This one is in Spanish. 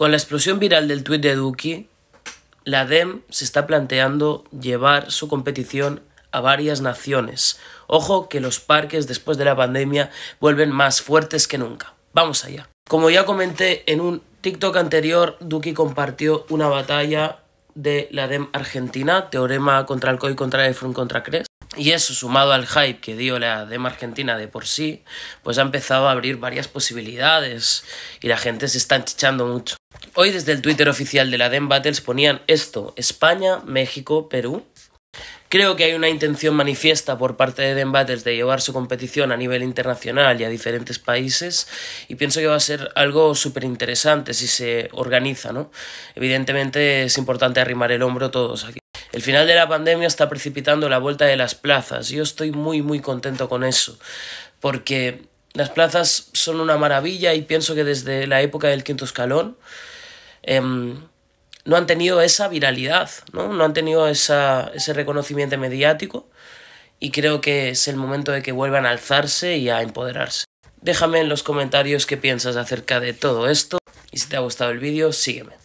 Con la explosión viral del tuit de Duki, la DEM se está planteando llevar su competición a varias naciones. Ojo que los parques después de la pandemia vuelven más fuertes que nunca. Vamos allá. Como ya comenté en un TikTok anterior, Duki compartió una batalla de la DEM Argentina, Teorema contra Alcoy, contra Efron, contra Cres. Y eso, sumado al hype que dio la DEM argentina de por sí, pues ha empezado a abrir varias posibilidades y la gente se está enchichando mucho. Hoy desde el Twitter oficial de la DEM Battles ponían esto, España, México, Perú. Creo que hay una intención manifiesta por parte de DEM Battles de llevar su competición a nivel internacional y a diferentes países y pienso que va a ser algo súper interesante si se organiza, ¿no? Evidentemente es importante arrimar el hombro todos aquí. El final de la pandemia está precipitando la vuelta de las plazas. Yo estoy muy, muy contento con eso, porque las plazas son una maravilla y pienso que desde la época del quinto escalón em, no han tenido esa viralidad, no, han tenido ese reconocimiento mediático y creo que es el momento de que vuelvan a alzarse y a empoderarse. Déjame en los comentarios qué piensas acerca de todo esto y si te ha gustado el vídeo, sígueme.